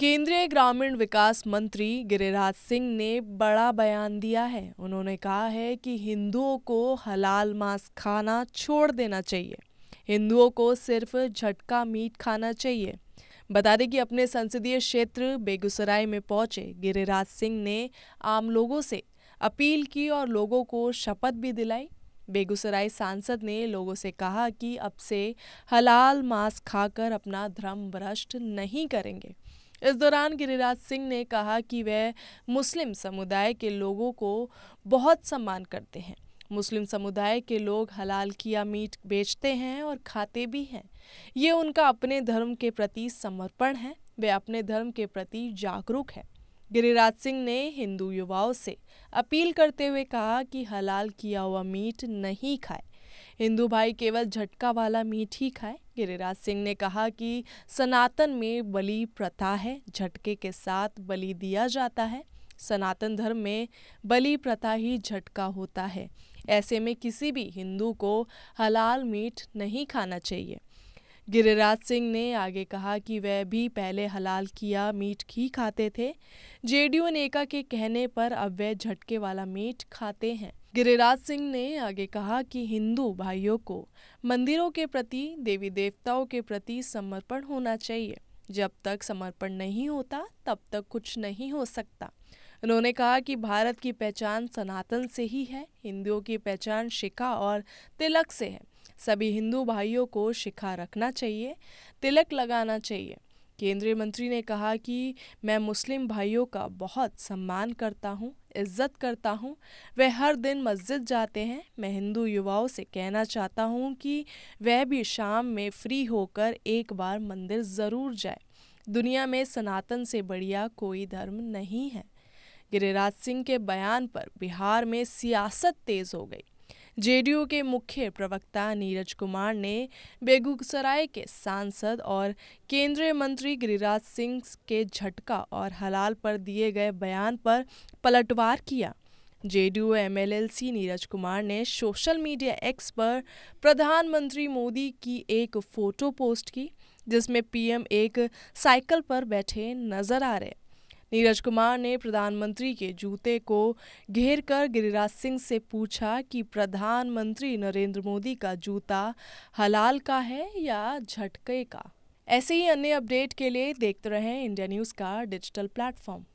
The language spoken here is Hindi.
केंद्रीय ग्रामीण विकास मंत्री गिरिराज सिंह ने बड़ा बयान दिया है उन्होंने कहा है कि हिंदुओं को हलाल मांस खाना छोड़ देना चाहिए हिंदुओं को सिर्फ झटका मीट खाना चाहिए बता दें कि अपने संसदीय क्षेत्र बेगूसराय में पहुंचे गिरिराज सिंह ने आम लोगों से अपील की और लोगों को शपथ भी दिलाई बेगूसराय सांसद ने लोगों से कहा कि अब से हलाल मांस खाकर अपना धर्म भ्रष्ट नहीं करेंगे इस दौरान गिरिराज सिंह ने कहा कि वह मुस्लिम समुदाय के लोगों को बहुत सम्मान करते हैं मुस्लिम समुदाय के लोग हलाल किया मीट बेचते हैं और खाते भी हैं ये उनका अपने धर्म के प्रति समर्पण है वे अपने धर्म के प्रति जागरूक है गिरिराज सिंह ने हिंदू युवाओं से अपील करते हुए कहा कि हलाल किया हुआ मीट नहीं खाए हिंदू भाई केवल झटका वाला मीट ही खाए गिरिराज सिंह ने कहा कि सनातन में बलि प्रथा है झटके के साथ बलि दिया जाता है सनातन धर्म में बलि प्रथा ही झटका होता है ऐसे में किसी भी हिंदू को हलाल मीट नहीं खाना चाहिए गिरिराज सिंह ने आगे कहा कि वह भी पहले हलाल किया मीट ही खाते थे जेडीयू नेता के कहने पर अब वह झटके वाला मीट खाते हैं गिरिराज सिंह ने आगे कहा कि हिंदू भाइयों को मंदिरों के प्रति देवी देवताओं के प्रति समर्पण होना चाहिए जब तक समर्पण नहीं होता तब तक कुछ नहीं हो सकता उन्होंने कहा कि भारत की पहचान सनातन से ही है हिंदुओं की पहचान शिखा और तिलक से है सभी हिंदू भाइयों को शिखा रखना चाहिए तिलक लगाना चाहिए केंद्रीय मंत्री ने कहा कि मैं मुस्लिम भाइयों का बहुत सम्मान करता हूँ इज्जत करता हूँ वे हर दिन मस्जिद जाते हैं मैं हिंदू युवाओं से कहना चाहता हूँ कि वह भी शाम में फ्री होकर एक बार मंदिर ज़रूर जाए दुनिया में सनातन से बढ़िया कोई धर्म नहीं है गिरिराज सिंह के बयान पर बिहार में सियासत तेज़ हो गई जेडीयू के मुख्य प्रवक्ता नीरज कुमार ने बेगूसराय के सांसद और केंद्रीय मंत्री गिरिराज सिंह के झटका और हलाल पर दिए गए बयान पर पलटवार किया जेडीयू एमएलएलसी नीरज कुमार ने सोशल मीडिया एक्स पर प्रधानमंत्री मोदी की एक फ़ोटो पोस्ट की जिसमें पीएम एक साइकिल पर बैठे नजर आ रहे नीरज कुमार ने प्रधानमंत्री के जूते को घेर कर गिरिराज सिंह से पूछा कि प्रधानमंत्री नरेंद्र मोदी का जूता हलाल का है या झटके का ऐसे ही अन्य अपडेट के लिए देखते रहें इंडिया न्यूज़ का डिजिटल प्लेटफॉर्म